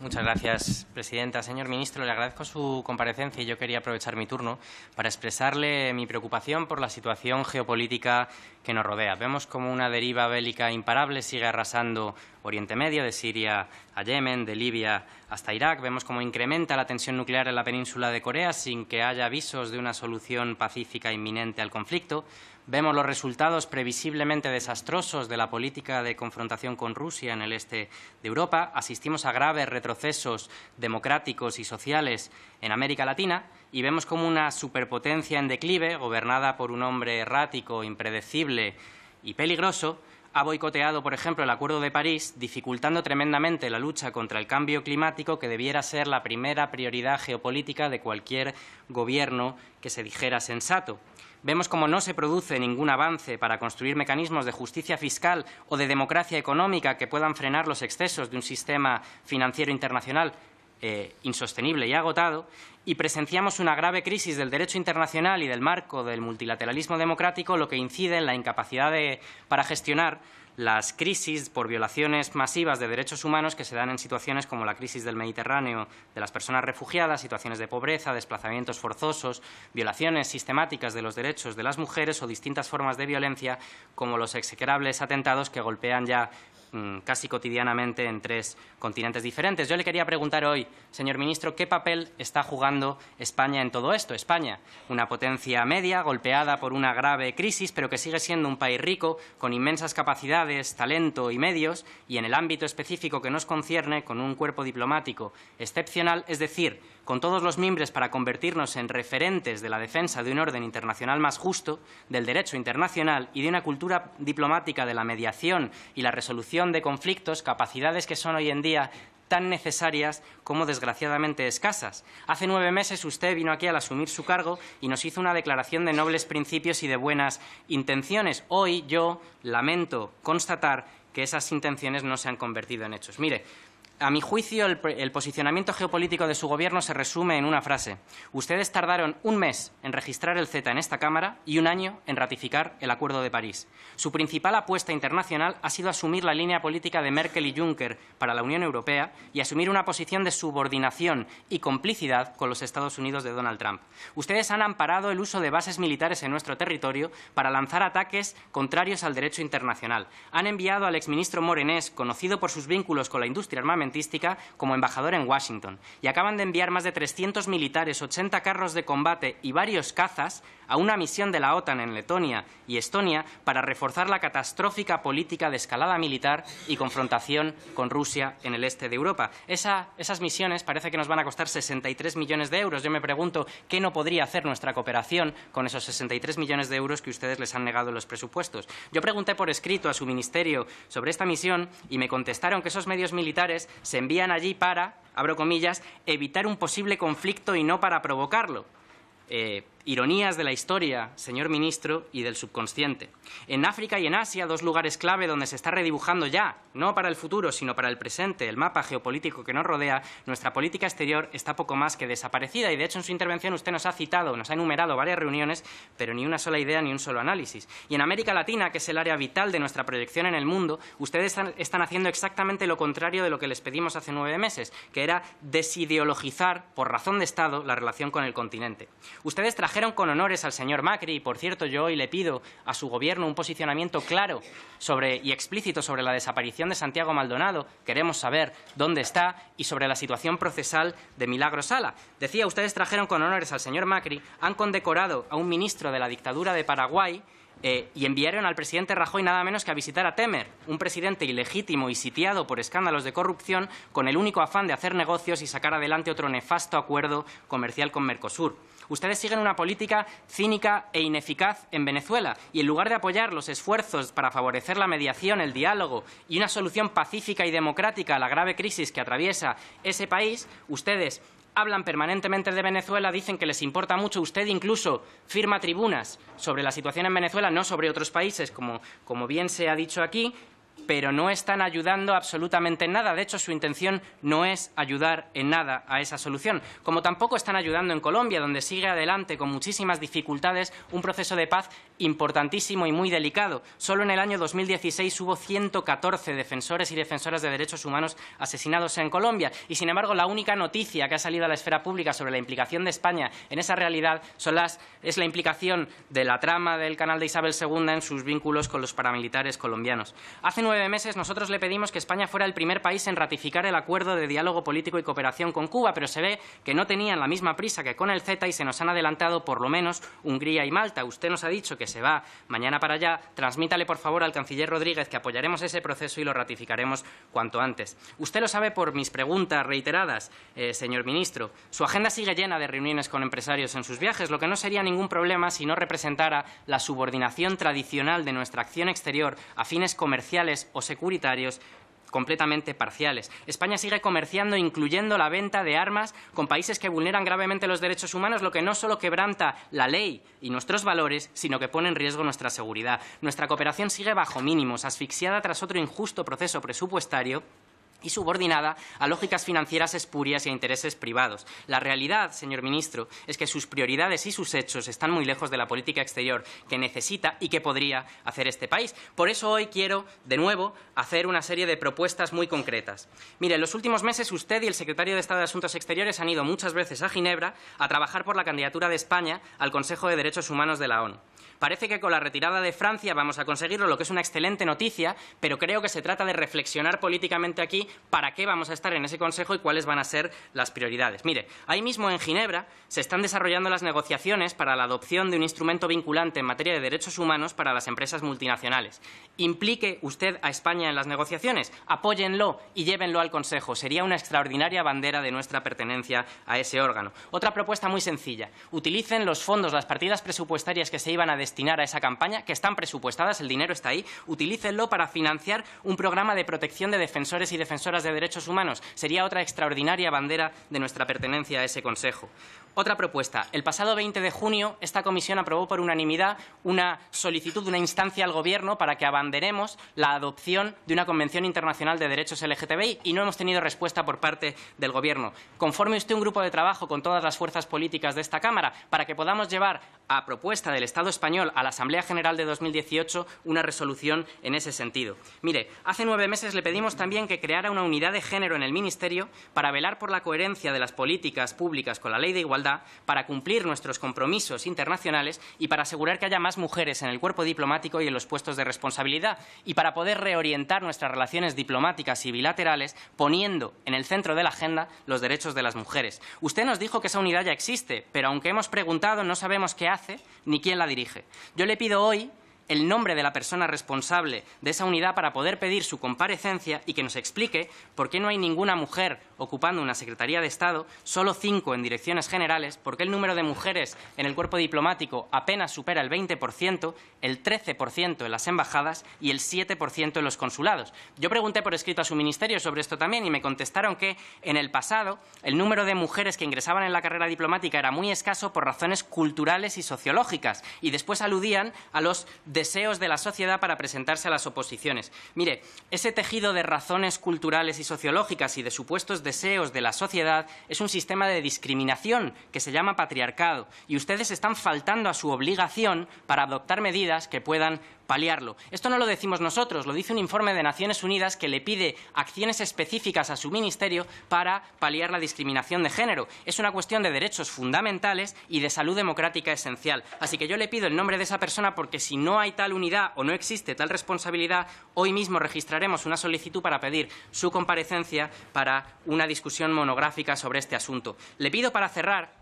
Muchas gracias, presidenta. Señor ministro, le agradezco su comparecencia y yo quería aprovechar mi turno para expresarle mi preocupación por la situación geopolítica que nos rodea. Vemos como una deriva bélica imparable sigue arrasando Oriente Medio, de Siria a Yemen, de Libia hasta Irak. Vemos cómo incrementa la tensión nuclear en la península de Corea sin que haya avisos de una solución pacífica inminente al conflicto. Vemos los resultados previsiblemente desastrosos de la política de confrontación con Rusia en el este de Europa. Asistimos a graves retrocesos democráticos y sociales en América Latina y vemos cómo una superpotencia en declive, gobernada por un hombre errático, impredecible y peligroso, ha boicoteado, por ejemplo, el Acuerdo de París, dificultando tremendamente la lucha contra el cambio climático, que debiera ser la primera prioridad geopolítica de cualquier gobierno que se dijera sensato. Vemos cómo no se produce ningún avance para construir mecanismos de justicia fiscal o de democracia económica que puedan frenar los excesos de un sistema financiero internacional eh, insostenible y agotado, y presenciamos una grave crisis del derecho internacional y del marco del multilateralismo democrático, lo que incide en la incapacidad para gestionar las crisis por violaciones masivas de derechos humanos que se dan en situaciones como la crisis del Mediterráneo de las personas refugiadas, situaciones de pobreza, desplazamientos forzosos, violaciones sistemáticas de los derechos de las mujeres o distintas formas de violencia como los execrables atentados que golpean ya Mm, casi cotidianamente en tres continentes diferentes. Yo le quería preguntar hoy, señor ministro, ¿qué papel está jugando España en todo esto? España, una potencia media golpeada por una grave crisis, pero que sigue siendo un país rico, con inmensas capacidades, talento y medios, y en el ámbito específico que nos concierne, con un cuerpo diplomático excepcional, es decir, con todos los miembros para convertirnos en referentes de la defensa de un orden internacional más justo, del derecho internacional y de una cultura diplomática de la mediación y la resolución de conflictos, capacidades que son hoy en día tan necesarias como desgraciadamente escasas. Hace nueve meses usted vino aquí al asumir su cargo y nos hizo una declaración de nobles principios y de buenas intenciones. Hoy yo lamento constatar que esas intenciones no se han convertido en hechos. Mire, a mi juicio, el, posicionamiento geopolítico de su gobierno se resume en una frase. Ustedes tardaron un mes en registrar el Z en esta Cámara y un año en ratificar el Acuerdo de París. Su principal apuesta internacional ha sido asumir la línea política de Merkel y Juncker para la Unión Europea y asumir una posición de subordinación y complicidad con los Estados Unidos de Donald Trump. Ustedes han amparado el uso de bases militares en nuestro territorio para lanzar ataques contrarios al derecho internacional. Han enviado al exministro Morenés, conocido por sus vínculos con la industria armamentista como embajador en Washington y acaban de enviar más de 300 militares, 80 carros de combate y varios cazas a una misión de la OTAN en Letonia y Estonia para reforzar la catastrófica política de escalada militar y confrontación con Rusia en el este de Europa. esas misiones parece que nos van a costar 63 millones de euros. Yo me pregunto qué no podría hacer nuestra cooperación con esos 63 millones de euros que ustedes les han negado en los presupuestos. Yo pregunté por escrito a su ministerio sobre esta misión y me contestaron que esos medios militares se envían allí para, abro comillas, evitar un posible conflicto y no para provocarlo. Eh, Ironías de la historia, señor ministro, y del subconsciente. En África y en Asia, dos lugares clave donde se está redibujando ya, no para el futuro, sino para el presente, el mapa geopolítico que nos rodea, nuestra política exterior está poco más que desaparecida. Y de hecho, en su intervención usted nos ha citado, nos ha enumerado varias reuniones, pero ni una sola idea ni un solo análisis. Y en América Latina, que es el área vital de nuestra proyección en el mundo, ustedes están haciendo exactamente lo contrario de lo que les pedimos hace nueve meses, que era desideologizar, por razón de Estado, la relación con el continente. Ustedes trajeron trajeron con honores al señor Macri y, por cierto, yo hoy le pido a su gobierno un posicionamiento claro y explícito sobre la desaparición de Santiago Maldonado. Queremos saber dónde está y sobre la situación procesal de Milagro Sala. Decía, ustedes trajeron con honores al señor Macri, han condecorado a un ministro de la dictadura de Paraguay eh, y enviaron al presidente Rajoy nada menos que a visitar a Temer, un presidente ilegítimo y sitiado por escándalos de corrupción, con el único afán de hacer negocios y sacar adelante otro nefasto acuerdo comercial con Mercosur. Ustedes siguen una política cínica e ineficaz en Venezuela y en lugar de apoyar los esfuerzos para favorecer la mediación, el diálogo y una solución pacífica y democrática a la grave crisis que atraviesa ese país, ustedes hablan permanentemente de Venezuela, dicen que les importa mucho. Usted incluso firma tribunas sobre la situación en Venezuela, no sobre otros países, como, bien se ha dicho aquí, pero no están ayudando absolutamente en nada. De hecho, su intención no es ayudar en nada a esa solución. Como tampoco están ayudando en Colombia, donde sigue adelante con muchísimas dificultades un proceso de paz importantísimo y muy delicado. Solo en el año 2016 hubo 114 defensores y defensoras de derechos humanos asesinados en Colombia. Y, sin embargo, la única noticia que ha salido a la esfera pública sobre la implicación de España en esa realidad es la implicación de la trama del canal de Isabel II en sus vínculos con los paramilitares colombianos. Hace nueve meses nosotros le pedimos que España fuera el primer país en ratificar el acuerdo de diálogo político y cooperación con Cuba, pero se ve que no tenían la misma prisa que con el Z y se nos han adelantado por lo menos Hungría y Malta. Usted nos ha dicho que se va mañana para allá, transmítale por favor al canciller Rodríguez que apoyaremos ese proceso y lo ratificaremos cuanto antes. Usted lo sabe por mis preguntas reiteradas, eh, señor ministro. Su agenda sigue llena de reuniones con empresarios en sus viajes, lo que no sería ningún problema si no representara la subordinación tradicional de nuestra acción exterior a fines comerciales o securitarios completamente parciales. España sigue comerciando, incluyendo la venta de armas con países que vulneran gravemente los derechos humanos, lo que no solo quebranta la ley y nuestros valores, sino que pone en riesgo nuestra seguridad. Nuestra cooperación sigue bajo mínimos, asfixiada tras otro injusto proceso presupuestario y subordinada a lógicas financieras espurias y a intereses privados. La realidad, señor ministro, es que sus prioridades y sus hechos están muy lejos de la política exterior que necesita y que podría hacer este país. Por eso hoy quiero, de nuevo, hacer una serie de propuestas muy concretas. Mire, en los últimos meses usted y el secretario de Estado de Asuntos Exteriores han ido muchas veces a Ginebra a trabajar por la candidatura de España al Consejo de Derechos Humanos de la ONU. Parece que con la retirada de Francia vamos a conseguirlo, lo que es una excelente noticia, pero creo que se trata de reflexionar políticamente aquí para qué vamos a estar en ese Consejo y cuáles van a ser las prioridades. Mire, ahí mismo en Ginebra se están desarrollando las negociaciones para la adopción de un instrumento vinculante en materia de derechos humanos para las empresas multinacionales. Implique usted a España en las negociaciones, apóyenlo y llévenlo al Consejo. Sería una extraordinaria bandera de nuestra pertenencia a ese órgano. Otra propuesta muy sencilla. Utilicen los fondos, las partidas presupuestarias que se iban a destinar a esa campaña, que están presupuestadas, el dinero está ahí, utilícenlo para financiar un programa de protección de defensores y defensoras de derechos humanos. Sería otra extraordinaria bandera de nuestra pertenencia a ese Consejo. Otra propuesta. El pasado 20 de junio, esta comisión aprobó por unanimidad una solicitud, una instancia al Gobierno para que abanderemos la adopción de una Convención Internacional de Derechos LGTBI y no hemos tenido respuesta por parte del Gobierno. Conforme usted un grupo de trabajo con todas las fuerzas políticas de esta Cámara para que podamos llevar a propuesta del Estado español a la Asamblea General de 2018 una resolución en ese sentido. Mire, hace nueve meses le pedimos también que creara una unidad de género en el Ministerio para velar por la coherencia de las políticas públicas con la Ley de Igualdad, para cumplir nuestros compromisos internacionales y para asegurar que haya más mujeres en el cuerpo diplomático y en los puestos de responsabilidad y para poder reorientar nuestras relaciones diplomáticas y bilaterales poniendo en el centro de la agenda los derechos de las mujeres. Usted nos dijo que esa unidad ya existe, pero aunque hemos preguntado no sabemos qué hace ni quién la dirige. Yo le pido hoy el nombre de la persona responsable de esa unidad para poder pedir su comparecencia y que nos explique por qué no hay ninguna mujer ocupando una Secretaría de Estado, solo cinco en direcciones generales, por qué el número de mujeres en el cuerpo diplomático apenas supera el 20%, el 13% en las embajadas y el 7% en los consulados. Yo pregunté por escrito a su ministerio sobre esto también y me contestaron que en el pasado el número de mujeres que ingresaban en la carrera diplomática era muy escaso por razones culturales y sociológicas y después aludían a los deseos de la sociedad para presentarse a las oposiciones. Mire, ese tejido de razones culturales y sociológicas y de supuestos deseos de la sociedad es un sistema de discriminación que se llama patriarcado y ustedes están faltando a su obligación para adoptar medidas que puedan paliarlo. Esto no lo decimos nosotros, lo dice un informe de Naciones Unidas que le pide acciones específicas a su ministerio para paliar la discriminación de género. Es una cuestión de derechos fundamentales y de salud democrática esencial. Así que yo le pido el nombre de esa persona porque si no hay tal unidad o no existe tal responsabilidad, hoy mismo registraremos una solicitud para pedir su comparecencia para una discusión monográfica sobre este asunto. Le pido para cerrar,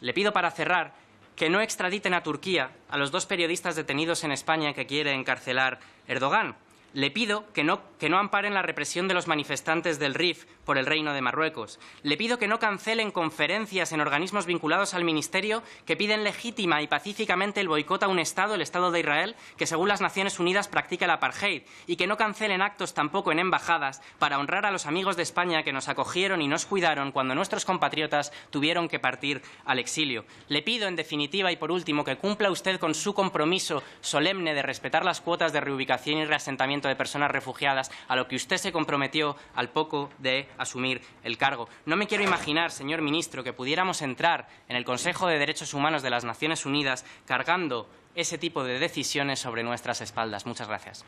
le pido para cerrar que no extraditen a Turquía a los dos periodistas detenidos en España que quiere encarcelar Erdogan. Le pido que no, que no amparen la represión de los manifestantes del RIF por el Reino de Marruecos. Le pido que no cancelen conferencias en organismos vinculados al Ministerio que piden legítima y pacíficamente el boicot a un Estado, el Estado de Israel, que según las Naciones Unidas practica el apartheid, y que no cancelen actos tampoco en embajadas para honrar a los amigos de España que nos acogieron y nos cuidaron cuando nuestros compatriotas tuvieron que partir al exilio. Le pido, en definitiva y por último, que cumpla usted con su compromiso solemne de respetar las cuotas de reubicación y reasentamiento de personas refugiadas a lo que usted se comprometió al poco de asumir el cargo. No me quiero imaginar, señor ministro, que pudiéramos entrar en el Consejo de Derechos Humanos de las Naciones Unidas cargando ese tipo de decisiones sobre nuestras espaldas. Muchas gracias.